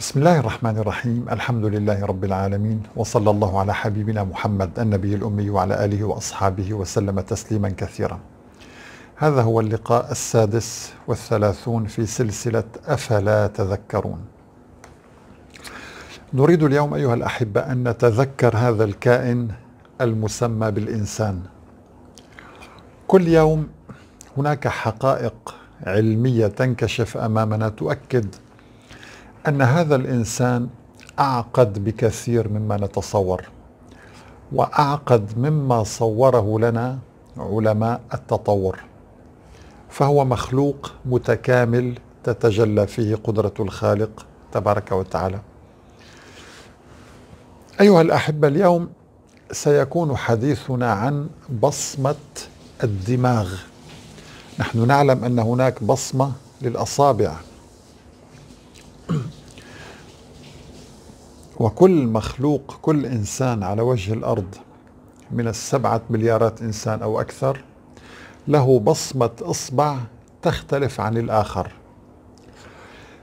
بسم الله الرحمن الرحيم الحمد لله رب العالمين وصلى الله على حبيبنا محمد النبي الأمي وعلى آله وأصحابه وسلم تسليما كثيرا هذا هو اللقاء السادس والثلاثون في سلسلة أفلا تذكرون نريد اليوم أيها الأحبة أن نتذكر هذا الكائن المسمى بالإنسان كل يوم هناك حقائق علمية تنكشف أمامنا تؤكد أن هذا الإنسان أعقد بكثير مما نتصور وأعقد مما صوره لنا علماء التطور فهو مخلوق متكامل تتجلى فيه قدرة الخالق تبارك وتعالى أيها الأحبة اليوم سيكون حديثنا عن بصمة الدماغ نحن نعلم أن هناك بصمة للأصابع وكل مخلوق كل إنسان على وجه الأرض من السبعة مليارات إنسان أو أكثر له بصمة إصبع تختلف عن الآخر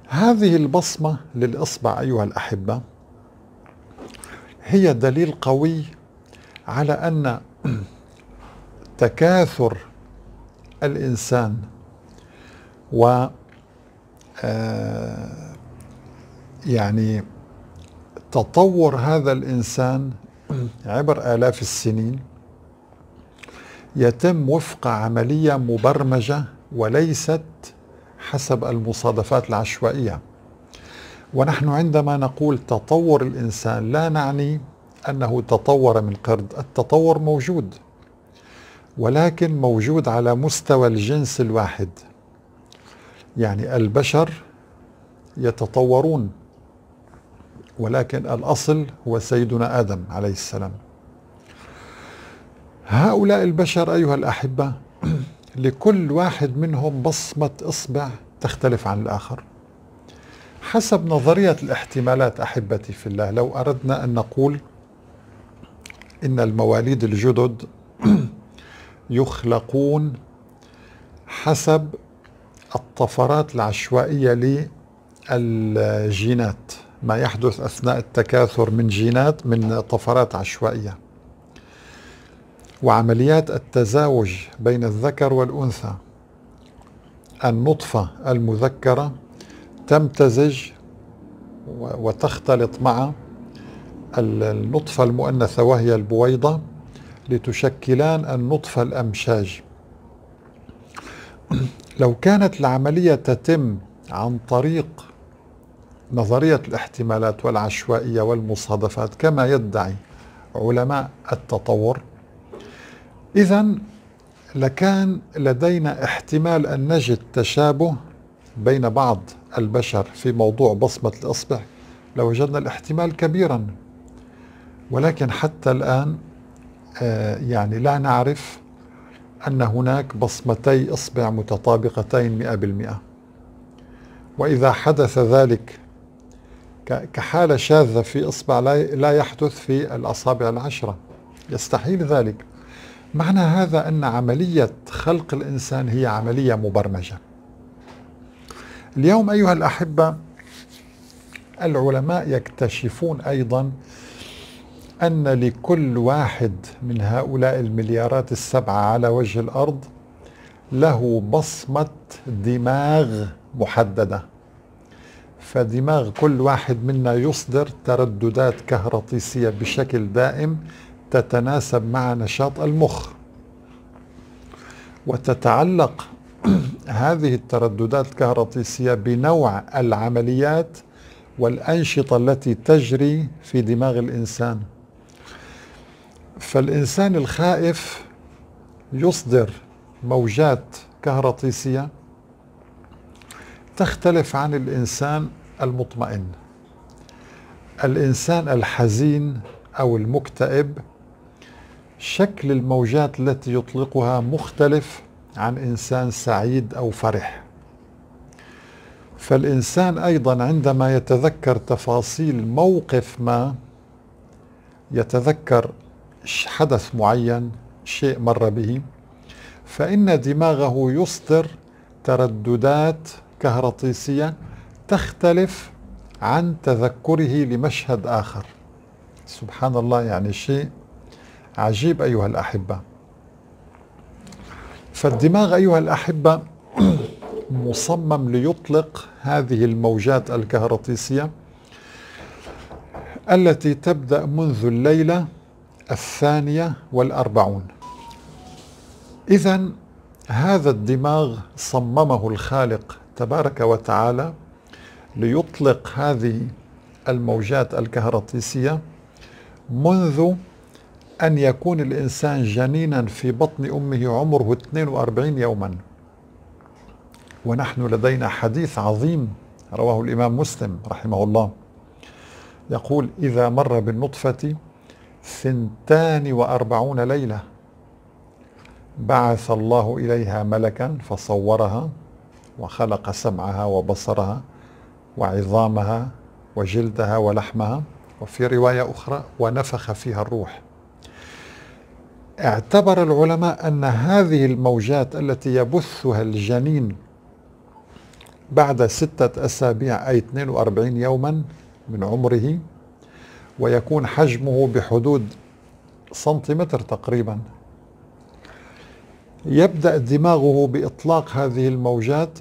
هذه البصمة للإصبع أيها الأحبة هي دليل قوي على أن تكاثر الإنسان و آه، يعني تطور هذا الإنسان عبر آلاف السنين يتم وفق عملية مبرمجة وليست حسب المصادفات العشوائية ونحن عندما نقول تطور الإنسان لا نعني أنه تطور من قرد التطور موجود ولكن موجود على مستوى الجنس الواحد يعني البشر يتطورون ولكن الأصل هو سيدنا آدم عليه السلام هؤلاء البشر أيها الأحبة لكل واحد منهم بصمة إصبع تختلف عن الآخر حسب نظرية الاحتمالات أحبتي في الله لو أردنا أن نقول إن المواليد الجدد يخلقون حسب الطفرات العشوائية للجينات ما يحدث أثناء التكاثر من جينات من طفرات عشوائية وعمليات التزاوج بين الذكر والأنثى النطفة المذكرة تمتزج وتختلط مع النطفة المؤنثة وهي البويضة لتشكلان النطفة الأمشاج لو كانت العملية تتم عن طريق نظرية الاحتمالات والعشوائية والمصادفات كما يدعي علماء التطور إذا لكان لدينا احتمال أن نجد تشابه بين بعض البشر في موضوع بصمة الإصبع لوجدنا لو الاحتمال كبيرا ولكن حتى الآن آه، يعني لا نعرف أن هناك بصمتي إصبع متطابقتين مئة بالمئة وإذا حدث ذلك كحالة شاذة في إصبع لا يحدث في الأصابع العشرة يستحيل ذلك معنى هذا أن عملية خلق الإنسان هي عملية مبرمجة اليوم أيها الأحبة العلماء يكتشفون أيضا أن لكل واحد من هؤلاء المليارات السبعة على وجه الأرض له بصمة دماغ محددة فدماغ كل واحد منا يصدر ترددات كهرطيسية بشكل دائم تتناسب مع نشاط المخ وتتعلق هذه الترددات الكهرطيسية بنوع العمليات والأنشطة التي تجري في دماغ الإنسان فالإنسان الخائف يصدر موجات كهرطيسية تختلف عن الإنسان المطمئن الإنسان الحزين أو المكتئب شكل الموجات التي يطلقها مختلف عن إنسان سعيد أو فرح فالإنسان أيضا عندما يتذكر تفاصيل موقف ما يتذكر حدث معين شيء مر به فإن دماغه يصدر ترددات كهرطيسيا تختلف عن تذكره لمشهد آخر سبحان الله يعني شيء عجيب أيها الأحبة فالدماغ أيها الأحبة مصمم ليطلق هذه الموجات الكهرطيسية التي تبدأ منذ الليلة الثانية والأربعون إذا هذا الدماغ صممه الخالق تبارك وتعالى ليطلق هذه الموجات الكهرطيسية منذ أن يكون الإنسان جنينا في بطن أمه عمره 42 يوما ونحن لدينا حديث عظيم رواه الإمام مسلم رحمه الله يقول إذا مر بالنطفة ثنتان وأربعون ليلة بعث الله إليها ملكا فصورها وخلق سمعها وبصرها وعظامها وجلدها ولحمها وفي رواية أخرى ونفخ فيها الروح اعتبر العلماء أن هذه الموجات التي يبثها الجنين بعد ستة أسابيع أي 42 يوما من عمره ويكون حجمه بحدود سنتيمتر تقريبا يبدأ دماغه بإطلاق هذه الموجات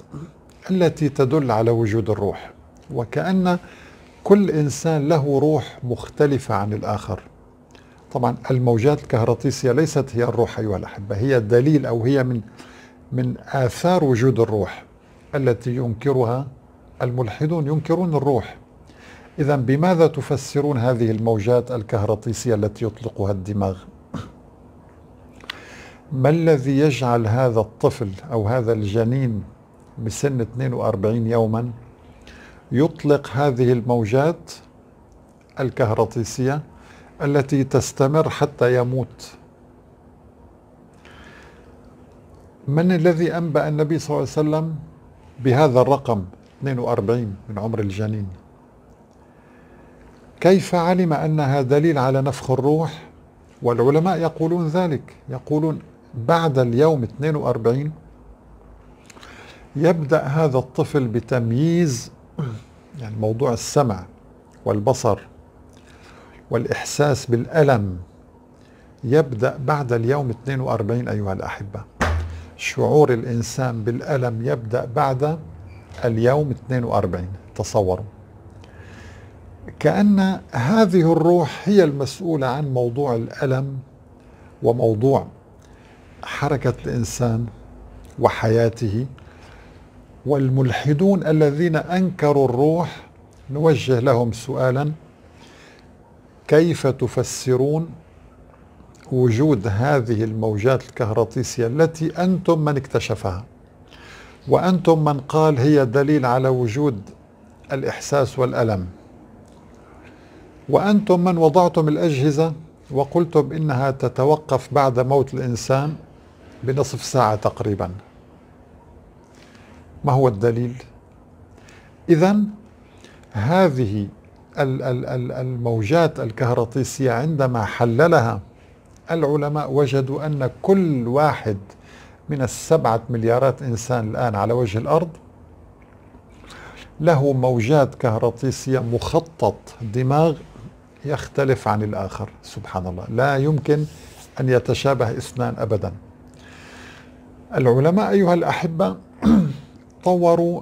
التي تدل على وجود الروح وكأن كل إنسان له روح مختلفة عن الآخر طبعا الموجات الكهرطيسية ليست هي الروح أيها الأحبة هي دليل أو هي من من آثار وجود الروح التي ينكرها الملحدون ينكرون الروح إذا بماذا تفسرون هذه الموجات الكهرطيسية التي يطلقها الدماغ؟ ما الذي يجعل هذا الطفل أو هذا الجنين بسن 42 يوما يطلق هذه الموجات الكهرطيسية التي تستمر حتى يموت من الذي أنبأ النبي صلى الله عليه وسلم بهذا الرقم 42 من عمر الجنين كيف علم أنها دليل على نفخ الروح والعلماء يقولون ذلك يقولون بعد اليوم 42 يبدأ هذا الطفل بتمييز يعني موضوع السمع والبصر والإحساس بالألم يبدأ بعد اليوم 42 أيها الأحبة شعور الإنسان بالألم يبدأ بعد اليوم 42 تصوروا كأن هذه الروح هي المسؤولة عن موضوع الألم وموضوع حركة الإنسان وحياته والملحدون الذين أنكروا الروح نوجه لهم سؤالا كيف تفسرون وجود هذه الموجات الكهرطيسية التي أنتم من اكتشفها وأنتم من قال هي دليل على وجود الإحساس والألم وأنتم من وضعتم الأجهزة وقلتم إنها تتوقف بعد موت الإنسان بنصف ساعة تقريبا ما هو الدليل؟ إذا هذه الموجات الكهرطيسية عندما حللها العلماء وجدوا أن كل واحد من السبعة مليارات إنسان الآن على وجه الأرض له موجات كهرطيسية مخطط دماغ يختلف عن الآخر سبحان الله لا يمكن أن يتشابه اثنان أبداً العلماء أيها الأحبة طوروا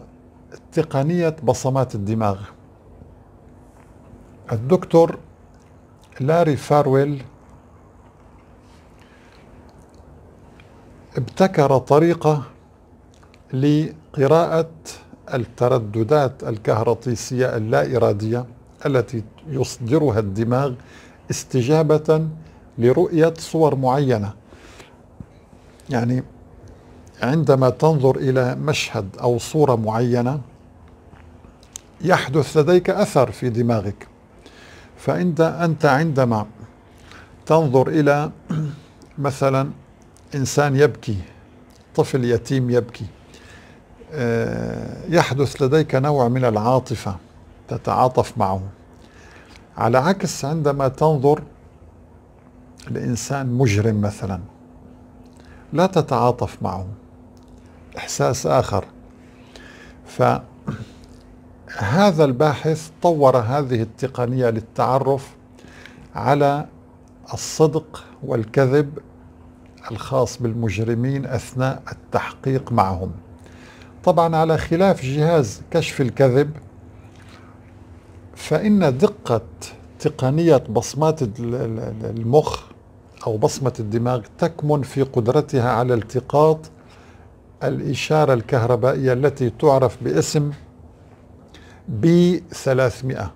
تقنية بصمات الدماغ الدكتور لاري فارويل ابتكر طريقة لقراءة الترددات الكهرطيسية اللا إرادية التي يصدرها الدماغ استجابة لرؤية صور معينة يعني عندما تنظر إلى مشهد أو صورة معينة يحدث لديك أثر في دماغك فأنت أنت عندما تنظر إلى مثلا إنسان يبكي طفل يتيم يبكي آه، يحدث لديك نوع من العاطفة تتعاطف معه على عكس عندما تنظر لإنسان مجرم مثلا لا تتعاطف معه إحساس آخر فهذا الباحث طور هذه التقنية للتعرف على الصدق والكذب الخاص بالمجرمين أثناء التحقيق معهم طبعا على خلاف جهاز كشف الكذب فإن دقة تقنية بصمات المخ أو بصمة الدماغ تكمن في قدرتها على التقاط الإشارة الكهربائية التي تعرف باسم بي 300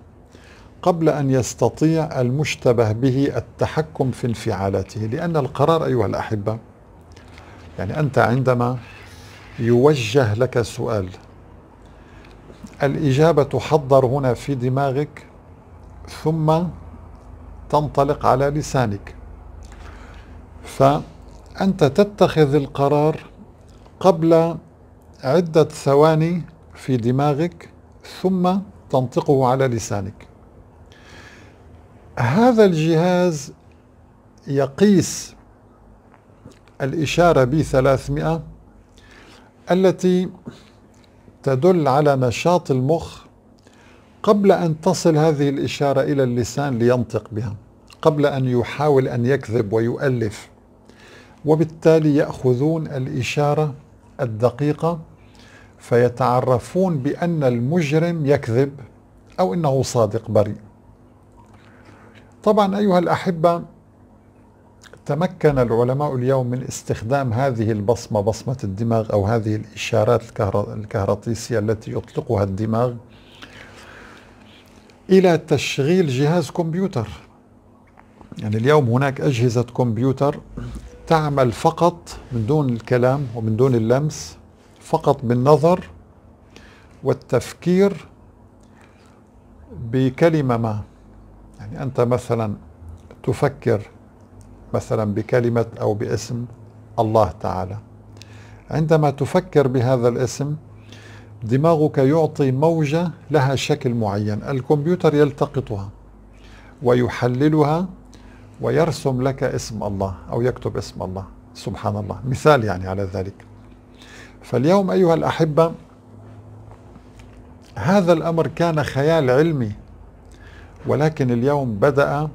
قبل أن يستطيع المشتبه به التحكم في انفعالاته لأن القرار أيها الأحبة يعني أنت عندما يوجه لك سؤال الإجابة تحضر هنا في دماغك ثم تنطلق على لسانك فأنت تتخذ القرار قبل عدة ثواني في دماغك ثم تنطقه على لسانك هذا الجهاز يقيس الإشارة ب 300 التي تدل على نشاط المخ قبل أن تصل هذه الإشارة إلى اللسان لينطق بها قبل أن يحاول أن يكذب ويؤلف وبالتالي يأخذون الإشارة الدقيقة فيتعرفون بأن المجرم يكذب أو أنه صادق بريء طبعا أيها الأحبة تمكن العلماء اليوم من استخدام هذه البصمة بصمة الدماغ أو هذه الإشارات الكهرطيسية التي يطلقها الدماغ إلى تشغيل جهاز كمبيوتر يعني اليوم هناك أجهزة كمبيوتر تعمل فقط من دون الكلام ومن دون اللمس فقط بالنظر والتفكير بكلمة ما يعني أنت مثلا تفكر مثلا بكلمة أو باسم الله تعالى عندما تفكر بهذا الاسم دماغك يعطي موجة لها شكل معين الكمبيوتر يلتقطها ويحللها ويرسم لك اسم الله أو يكتب اسم الله سبحان الله مثال يعني على ذلك فاليوم أيها الأحبة هذا الأمر كان خيال علمي ولكن اليوم بدأ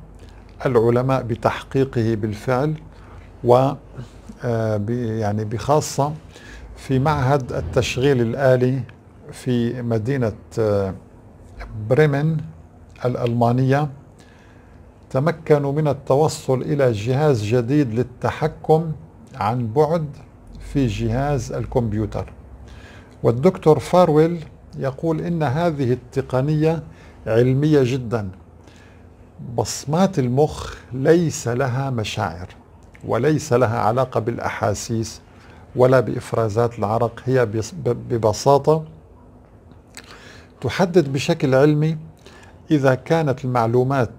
العلماء بتحقيقه بالفعل و آه، يعني بخاصة في معهد التشغيل الآلي في مدينة آه، بريمن الألمانية تمكنوا من التوصل إلى جهاز جديد للتحكم عن بعد في جهاز الكمبيوتر والدكتور فارويل يقول إن هذه التقنية علمية جدا بصمات المخ ليس لها مشاعر وليس لها علاقة بالأحاسيس ولا بإفرازات العرق هي ببساطة تحدد بشكل علمي إذا كانت المعلومات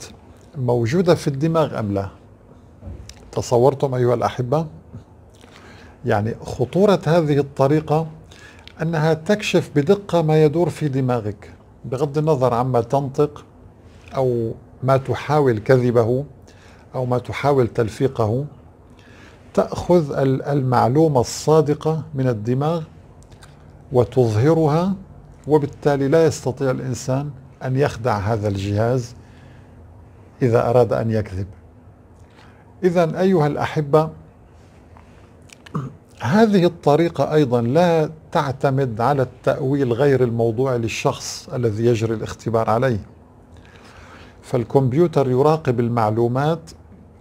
موجودة في الدماغ أم لا تصورتم أيها الأحبة يعني خطورة هذه الطريقة أنها تكشف بدقة ما يدور في دماغك بغض النظر عما تنطق أو ما تحاول كذبه أو ما تحاول تلفيقه تأخذ المعلومة الصادقة من الدماغ وتظهرها وبالتالي لا يستطيع الإنسان أن يخدع هذا الجهاز إذا أراد أن يكذب إذا أيها الأحبة هذه الطريقة أيضا لا تعتمد على التأويل غير الموضوع للشخص الذي يجري الاختبار عليه فالكمبيوتر يراقب المعلومات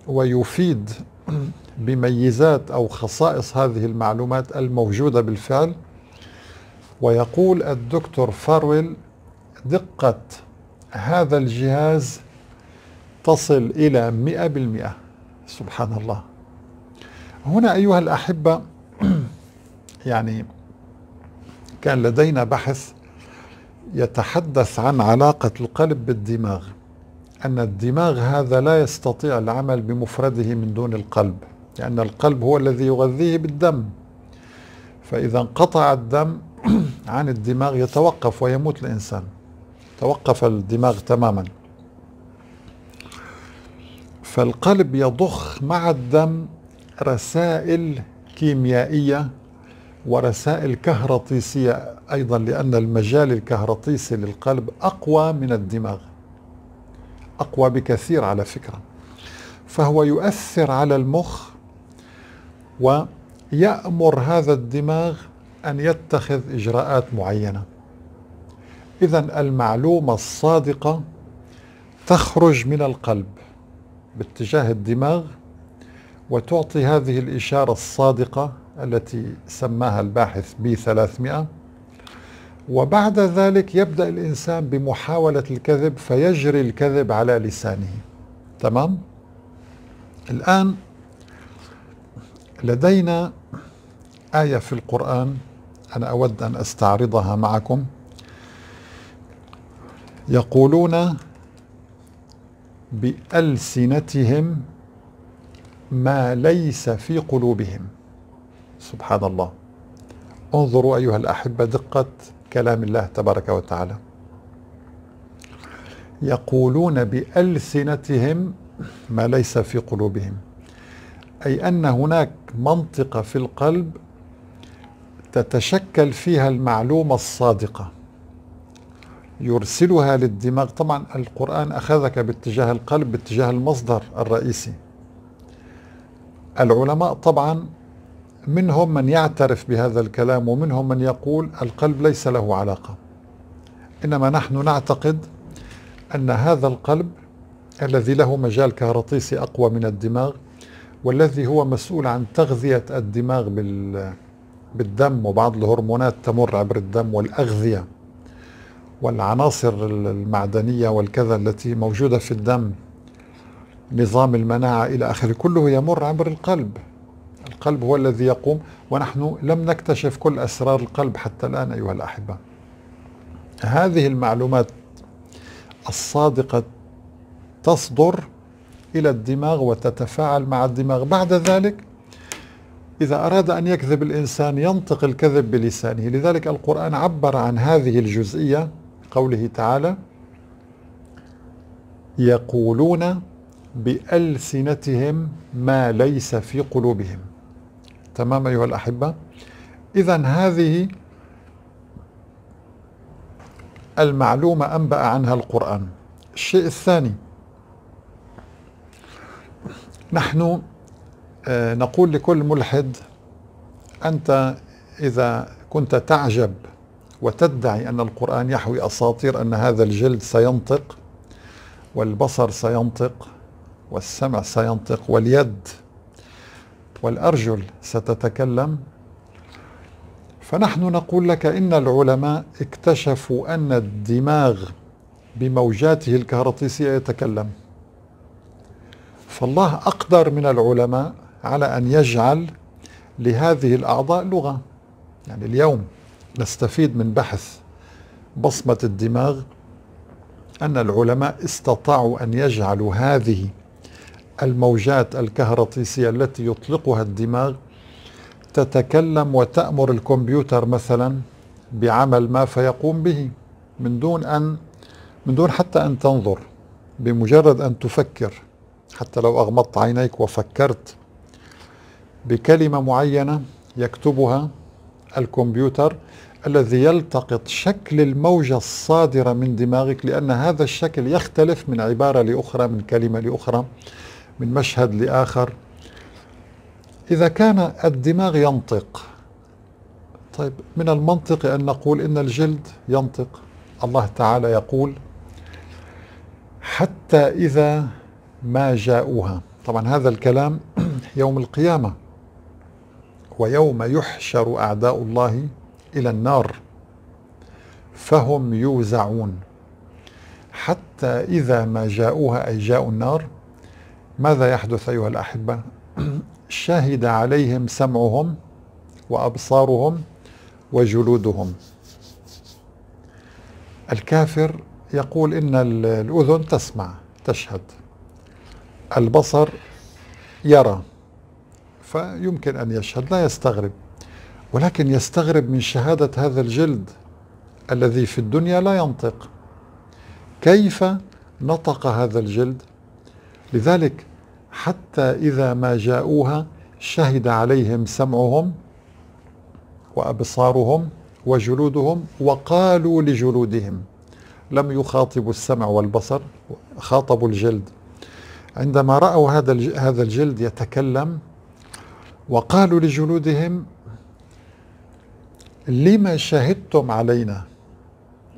ويفيد بميزات أو خصائص هذه المعلومات الموجودة بالفعل ويقول الدكتور فارويل دقة هذا الجهاز تصل إلى مئة بالمئة سبحان الله هنا أيها الأحبة يعني كان لدينا بحث يتحدث عن علاقة القلب بالدماغ أن الدماغ هذا لا يستطيع العمل بمفرده من دون القلب لأن القلب هو الذي يغذيه بالدم فإذا انقطع الدم عن الدماغ يتوقف ويموت الإنسان توقف الدماغ تماما فالقلب يضخ مع الدم رسائل كيميائية ورسائل كهرطيسية أيضا لأن المجال الكهرطيسي للقلب أقوى من الدماغ أقوى بكثير على فكرة فهو يؤثر على المخ ويأمر هذا الدماغ أن يتخذ إجراءات معينة إذا المعلومة الصادقة تخرج من القلب باتجاه الدماغ وتعطي هذه الإشارة الصادقة التي سماها الباحث بي 300 وبعد ذلك يبدأ الإنسان بمحاولة الكذب فيجري الكذب على لسانه تمام؟ الآن لدينا آية في القرآن أنا أود أن أستعرضها معكم يقولون بألسنتهم ما ليس في قلوبهم سبحان الله انظروا أيها الأحبة دقة كلام الله تبارك وتعالى يقولون بألسنتهم ما ليس في قلوبهم أي أن هناك منطقة في القلب تتشكل فيها المعلومة الصادقة يرسلها للدماغ طبعا القرآن أخذك باتجاه القلب باتجاه المصدر الرئيسي العلماء طبعا منهم من يعترف بهذا الكلام ومنهم من يقول القلب ليس له علاقة إنما نحن نعتقد أن هذا القلب الذي له مجال كهرطيسي أقوى من الدماغ والذي هو مسؤول عن تغذية الدماغ بالدم وبعض الهرمونات تمر عبر الدم والأغذية والعناصر المعدنية والكذا التي موجودة في الدم نظام المناعة إلى آخره كله يمر عبر القلب القلب هو الذي يقوم ونحن لم نكتشف كل أسرار القلب حتى الآن أيها الأحبة هذه المعلومات الصادقة تصدر إلى الدماغ وتتفاعل مع الدماغ بعد ذلك إذا أراد أن يكذب الإنسان ينطق الكذب بلسانه لذلك القرآن عبر عن هذه الجزئية قوله تعالى يقولون بألسنتهم ما ليس في قلوبهم تمام أيها الأحبة إذا هذه المعلومة أنبأ عنها القرآن الشيء الثاني نحن آه، نقول لكل ملحد أنت إذا كنت تعجب وتدعي أن القرآن يحوي أساطير أن هذا الجلد سينطق والبصر سينطق والسمع سينطق واليد والأرجل ستتكلم فنحن نقول لك إن العلماء اكتشفوا أن الدماغ بموجاته الكهرطيسية يتكلم فالله أقدر من العلماء على أن يجعل لهذه الأعضاء لغة يعني اليوم نستفيد من بحث بصمة الدماغ أن العلماء استطاعوا أن يجعلوا هذه الموجات الكهرطيسية التي يطلقها الدماغ تتكلم وتأمر الكمبيوتر مثلا بعمل ما فيقوم به من دون أن من دون حتى أن تنظر بمجرد أن تفكر حتى لو أغمضت عينيك وفكرت بكلمة معينة يكتبها الكمبيوتر الذي يلتقط شكل الموجة الصادرة من دماغك لأن هذا الشكل يختلف من عبارة لأخرى من كلمة لأخرى من مشهد لآخر إذا كان الدماغ ينطق طيب من المنطق أن نقول إن الجلد ينطق الله تعالى يقول حتى إذا ما جاءوها طبعا هذا الكلام يوم القيامة ويوم يحشر أعداء الله إلى النار فهم يوزعون حتى إذا ما جاءوها أي جاءوا النار ماذا يحدث أيها الأحبة شهد عليهم سمعهم وأبصارهم وجلودهم الكافر يقول إن الأذن تسمع تشهد البصر يرى فيمكن أن يشهد لا يستغرب ولكن يستغرب من شهادة هذا الجلد الذي في الدنيا لا ينطق كيف نطق هذا الجلد لذلك حتى إذا ما جاءوها شهد عليهم سمعهم وأبصارهم وجلودهم وقالوا لجلودهم لم يخاطبوا السمع والبصر خاطبوا الجلد عندما رأوا هذا هذا الجلد يتكلم وقالوا لجلودهم لما شهدتم علينا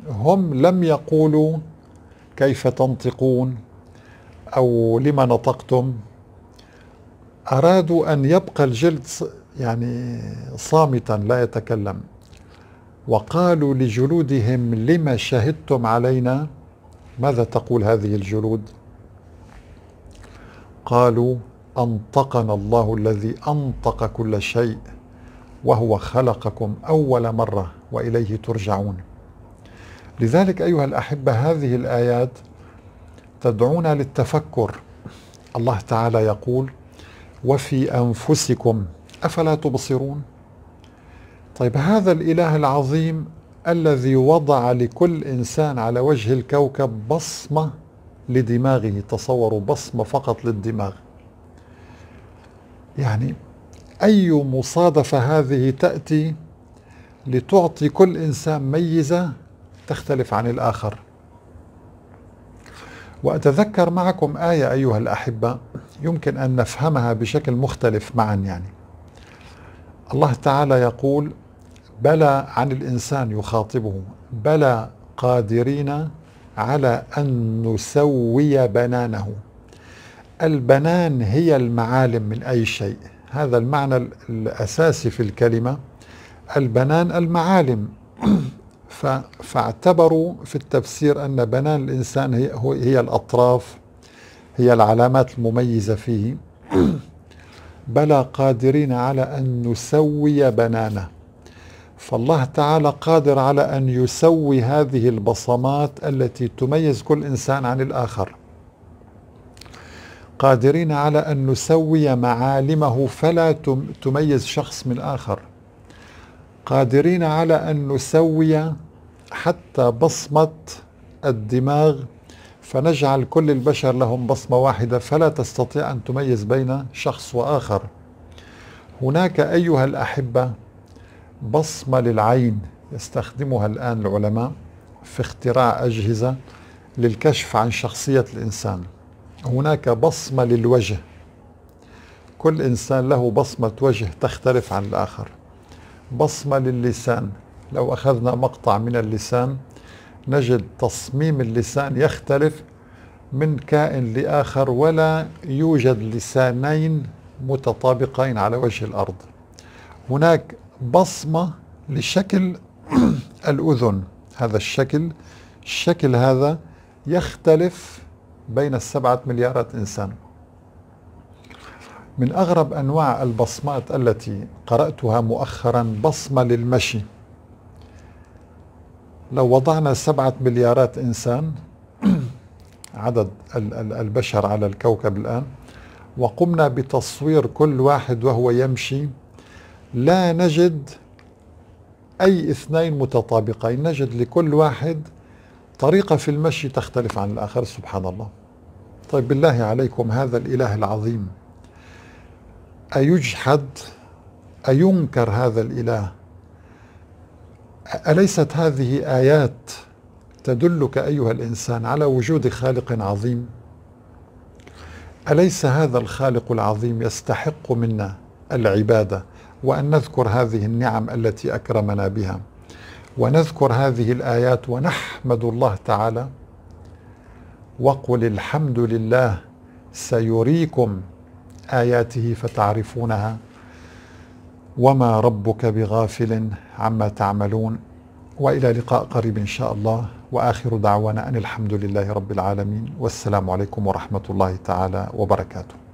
هم لم يقولوا كيف تنطقون أو لما نطقتم أرادوا أن يبقى الجلد يعني صامتا لا يتكلم وقالوا لجلودهم لما شهدتم علينا ماذا تقول هذه الجلود قالوا أنطقنا الله الذي أنطق كل شيء وهو خلقكم اول مره واليه ترجعون لذلك ايها الاحبه هذه الايات تدعونا للتفكر الله تعالى يقول وفي انفسكم افلا تبصرون طيب هذا الاله العظيم الذي وضع لكل انسان على وجه الكوكب بصمه لدماغه تصوروا بصمه فقط للدماغ يعني أي مصادفة هذه تأتي لتعطي كل إنسان ميزة تختلف عن الآخر وأتذكر معكم آية أيها الأحبة يمكن أن نفهمها بشكل مختلف معا يعني الله تعالى يقول بلى عن الإنسان يخاطبه بلى قادرين على أن نسوي بنانه البنان هي المعالم من أي شيء هذا المعنى الأساسي في الكلمة البنان المعالم فاعتبروا في التفسير أن بنان الإنسان هي, هي الأطراف هي العلامات المميزة فيه بلى قادرين على أن نسوي بنانه فالله تعالى قادر على أن يسوي هذه البصمات التي تميز كل إنسان عن الآخر قادرين على أن نسوي معالمه فلا تميز شخص من آخر قادرين على أن نسوي حتى بصمة الدماغ فنجعل كل البشر لهم بصمة واحدة فلا تستطيع أن تميز بين شخص وآخر هناك أيها الأحبة بصمة للعين يستخدمها الآن العلماء في اختراع أجهزة للكشف عن شخصية الإنسان هناك بصمة للوجه كل إنسان له بصمة وجه تختلف عن الآخر بصمة للسان لو أخذنا مقطع من اللسان نجد تصميم اللسان يختلف من كائن لآخر ولا يوجد لسانين متطابقين على وجه الأرض هناك بصمة لشكل الأذن هذا الشكل الشكل هذا يختلف بين السبعة مليارات إنسان من أغرب أنواع البصمات التي قرأتها مؤخرا بصمة للمشي لو وضعنا سبعة مليارات إنسان عدد البشر على الكوكب الآن وقمنا بتصوير كل واحد وهو يمشي لا نجد أي اثنين متطابقين نجد لكل واحد طريقة في المشي تختلف عن الآخر سبحان الله طيب بالله عليكم هذا الإله العظيم أيجحد أينكر هذا الإله أليست هذه آيات تدلك أيها الإنسان على وجود خالق عظيم أليس هذا الخالق العظيم يستحق منا العبادة وأن نذكر هذه النعم التي أكرمنا بها ونذكر هذه الآيات ونحمد الله تعالى وقل الحمد لله سيريكم اياته فتعرفونها وما ربك بغافل عما تعملون والى لقاء قريب ان شاء الله واخر دعوانا ان الحمد لله رب العالمين والسلام عليكم ورحمه الله تعالى وبركاته